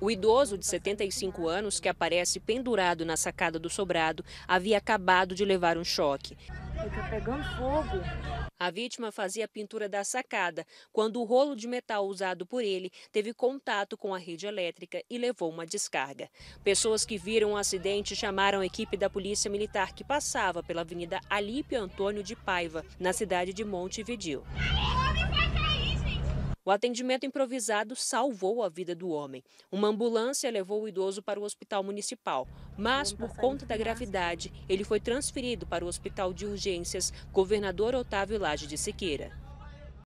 O idoso de 75 anos, que aparece pendurado na sacada do sobrado, havia acabado de levar um choque. Está pegando fogo. A vítima fazia a pintura da sacada quando o rolo de metal usado por ele teve contato com a rede elétrica e levou uma descarga. Pessoas que viram o acidente chamaram a equipe da Polícia Militar que passava pela Avenida Alípio Antônio de Paiva, na cidade de Montevidil. O atendimento improvisado salvou a vida do homem. Uma ambulância levou o idoso para o hospital municipal, mas por conta da gravidade, ele foi transferido para o hospital de urgências Governador Otávio Lage de Siqueira.